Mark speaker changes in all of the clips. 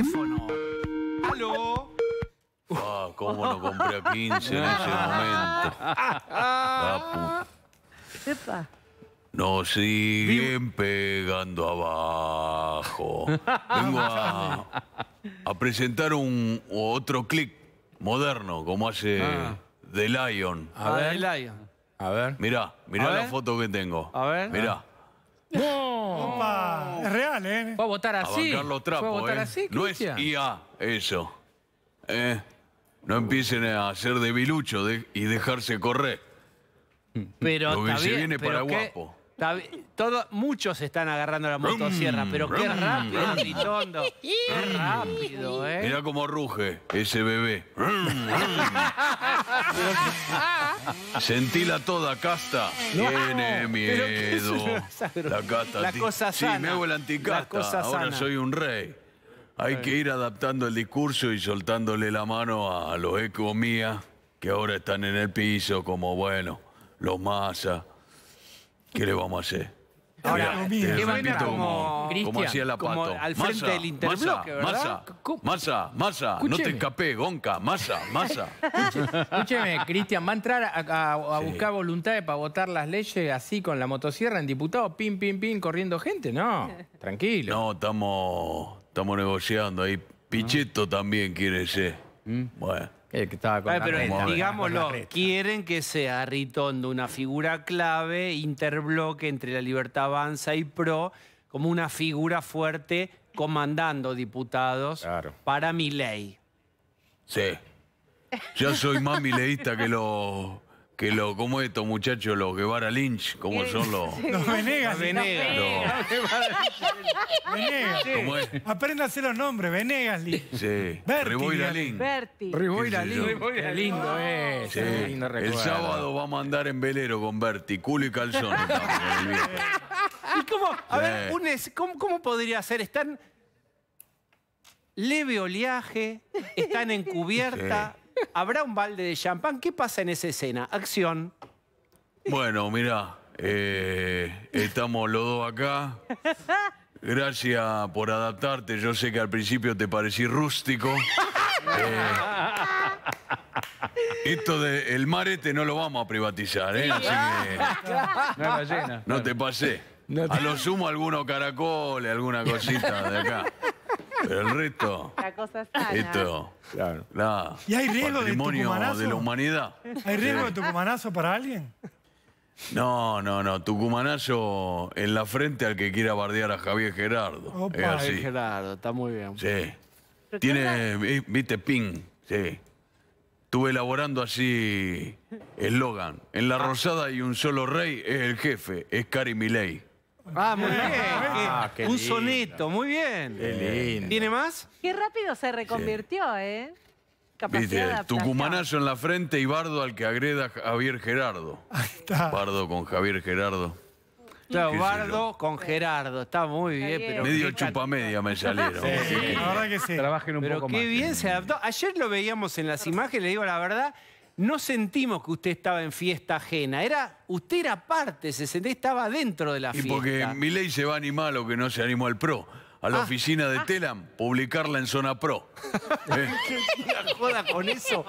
Speaker 1: teléfono.
Speaker 2: ¡Aló! Ah, cómo no compré a 15 en ese momento. Ah, Nos siguen pegando abajo. Vengo a, presentar un otro clic moderno, como hace ah. The Lion. A
Speaker 1: ver.
Speaker 2: A ver. Mirá, mirá la foto que tengo. A ver. Mirá. Ah.
Speaker 1: No. Opa. Es real, ¿eh? Va a votar así. bancar los a votar ¿eh? así, No es
Speaker 2: IA eso. ¿Eh? No empiecen a ser debilucho y dejarse correr. Pero Lo que está se bien, viene para qué- guapo.
Speaker 1: Todo, muchos están agarrando la motosierra, pero qué rápido, mira Qué rápido, ¿eh? Mirá
Speaker 2: cómo ruge ese bebé. Sentila toda, casta. Tiene miedo. La casta. La cosa sana. Sí, me hago el anticasta. Ahora soy un rey. Hay que ir adaptando el discurso y soltándole la mano a los mía que ahora están en el piso como, bueno, los masas ¿Qué le vamos a hacer?
Speaker 1: Ahora, qué como, como hacía la pato. al frente masa, del interbloque, ¿verdad?
Speaker 2: Masa, masa, no te escapé, Gonca, masa, masa.
Speaker 1: Escúcheme, Cristian, ¿va a entrar a, buscar voluntades para votar las leyes así con la motosierra en diputado, pim, pim, pim, corriendo gente? No,
Speaker 2: tranquilo. No, estamos, estamos negociando ahí. Pichetto también quiere ser. Mm. Bueno pero eh, digámoslo,
Speaker 1: quieren que sea Ritondo una figura clave, interbloque entre la Libertad Avanza y PRO, como una figura fuerte comandando diputados para mi ley.
Speaker 2: Sí. Yo soy más mileísta que lo que lo, como estos muchachos, los Guevara Lynch, ¿Cómo son los... Los
Speaker 1: Venegas. Los Venegas. Los... Venegas. ¿Cómo
Speaker 2: es? Apréndase los
Speaker 1: nombres, Venegas Lynch.
Speaker 2: Sí. Riboyra Lynch. Berti. Riboyra Lynch. lindo ¿eh? Sí. el sábado vamos a andar en velero con Berti, culo y calzón.
Speaker 1: ¿Y cómo? A ver, ¿cómo, ¿cómo podría ser? Están leve oleaje, están en cubierta, habrá un balde de champán. ¿Qué pasa en esa escena? Acción.
Speaker 2: Bueno, mirá, eh, estamos los dos acá. Gracias por adaptarte. Yo sé que al principio te parecí rústico. Eh, esto del marete no lo vamos a privatizar, ¿eh?
Speaker 1: No,
Speaker 2: no te pasé. A lo sumo algunos caracoles, alguna cosita de acá. Pero el resto. La cosa Esto. Claro. ¿Y hay riesgo de tucumanazo? de la humanidad.
Speaker 1: ¿Hay riesgo de tucumanazo para alguien?
Speaker 2: No, no, no. Tucumanazo en la frente al que quiera bardear a Javier Gerardo. Javier
Speaker 1: Gerardo, está muy bien. Sí.
Speaker 2: Tiene, viste, ping. Sí. Estuve elaborando así eslogan. En La Rosada hay un solo rey, es el jefe, es Cari Milei.
Speaker 1: Ah, muy bien. Ah,
Speaker 2: un sonito, soneto, muy bien. ¿Tiene más?
Speaker 1: Qué rápido se reconvirtió, ¿eh? Viste, tucumanazo
Speaker 2: en la frente y bardo al que agreda Javier Gerardo. Ahí está. Bardo con Javier Gerardo. Claro,
Speaker 1: Bardo con Gerardo, está muy bien. Pero Medio
Speaker 2: chupamedia me salieron. Sí, sí. La verdad
Speaker 1: que sí. pero qué bien eh. se adaptó. Ayer lo veíamos en las imágenes, le digo la verdad, no sentimos que usted estaba en fiesta ajena. Era, usted era parte, se sentía, estaba dentro de la fiesta. Y porque
Speaker 2: mi ley se va a animar que no se animó al PRO. A la ah, oficina de ah. Telam, publicarla en Zona Pro. Eh.
Speaker 1: joda con eso?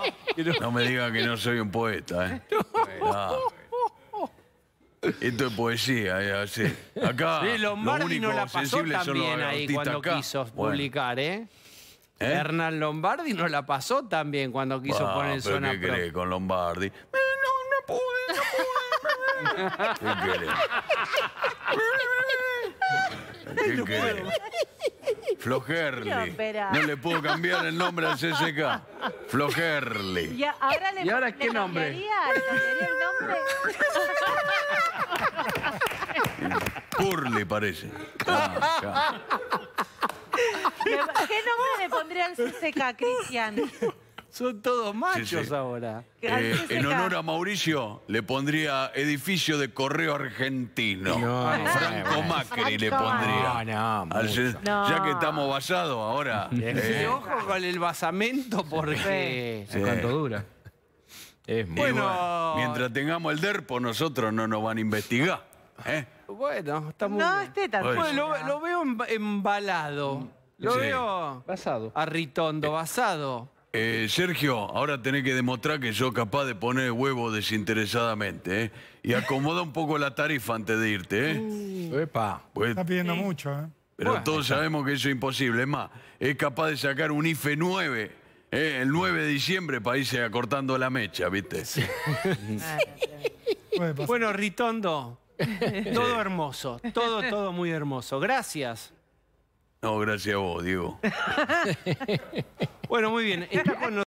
Speaker 1: No
Speaker 2: me diga que no soy un poeta, ¿eh? Esto es poesía, eh, Acá, Lombardi lo único no la pasó también ahí cuando quiso publicar,
Speaker 1: ¿eh? Hernán ¿Eh? Lombardi no la pasó también cuando quiso poner su ¿Qué
Speaker 2: con Lombardi? no, no pude, no pude. ¿Qué ¿Qué no No le puedo cambiar el nombre al CSK. Flojerli. ¿Y ahora, qué nombre? ¿Le
Speaker 1: el nombre?
Speaker 2: Curly parece.
Speaker 1: ¿Qué nombre le pondrían CCK, Cristian? Son todos machos
Speaker 2: ahora. Eh, en honor a Mauricio, le pondría edificio de correo argentino. No, Franco Macri le pondría. No, no, Ya que estamos basados ahora. Eh. ojo
Speaker 1: con el basamento porque... ¿Cuánto
Speaker 2: dura? Es muy bueno, mientras tengamos el DERPO, nosotros no nos van a investigar. ¿eh?
Speaker 1: Bueno, estamos... No, este tan... lo, veo embalado. Lo veo basado.
Speaker 2: a Ritondo, eh, basado. Eh, Sergio, ahora tenés que demostrar que sos capaz de poner huevo desinteresadamente, eh. Y acomoda un poco la tarifa antes de irte, ¿eh? Uh. Pues, está pidiendo mucho, ¿eh? Pero todos sabemos que eso es imposible. Es más, es capaz de sacar un IFE 9, El 9 de diciembre para irse acortando la mecha, ¿viste?
Speaker 1: bueno, Ritondo, todo hermoso. Todo, todo muy hermoso. Gracias.
Speaker 2: No, gracias a vos, Diego.
Speaker 1: bueno, muy bien.